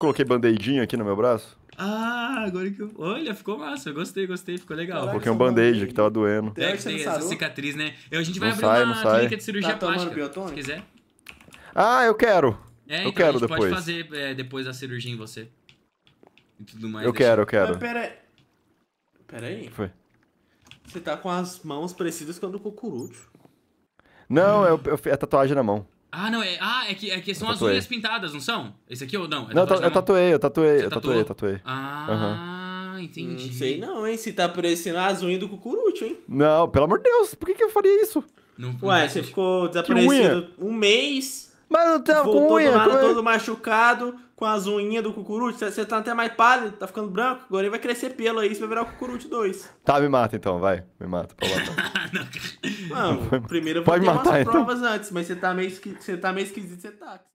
Coloquei band-aidinho aqui no meu braço. Ah, agora que eu... Olha, ficou massa. Eu gostei, gostei. Ficou legal. Caraca, Coloquei um band-aid que tava doendo. Deve ter essa cicatriz, né? a gente vai não abrir sai, uma clínica de cirurgia tá plástica. Biotônico? Se quiser. Ah, eu quero. É, eu então quero a gente depois. pode fazer é, depois a cirurgia em você. E tudo mais. Eu deixa... quero, eu quero. Mas pera aí. Pera aí. Foi. Você tá com as mãos parecidas com a do Cucurucho. Não, hum. é, é tatuagem na mão. Ah, não, é. Ah, é que, é que são as unhas pintadas, não são? Esse aqui ou não? É não, eu, eu tatuei, eu tatuei, eu tatuei, tatuei, tatuei. Ah, uhum. entendi. Não sei não, hein? Se tá parecendo as unhas do cucurucho, hein? Não, pelo amor de Deus, por que, que eu faria isso? Não, não Ué, você ficou desaparecido um mês. Mas eu tava com unha. Do nada, é? todo machucado, com as unhas do cucurucho. Você tá até mais pálido, tá ficando branco. Agora ele vai crescer pelo aí, você vai virar o cucurucho 2. Tá, me mata então, vai. Me mata, pra lá. Tá. Mano, primeiro Pode matar, então. provas então. antes, mas você tá meio, esqui... você tá meio esquisito, você tá.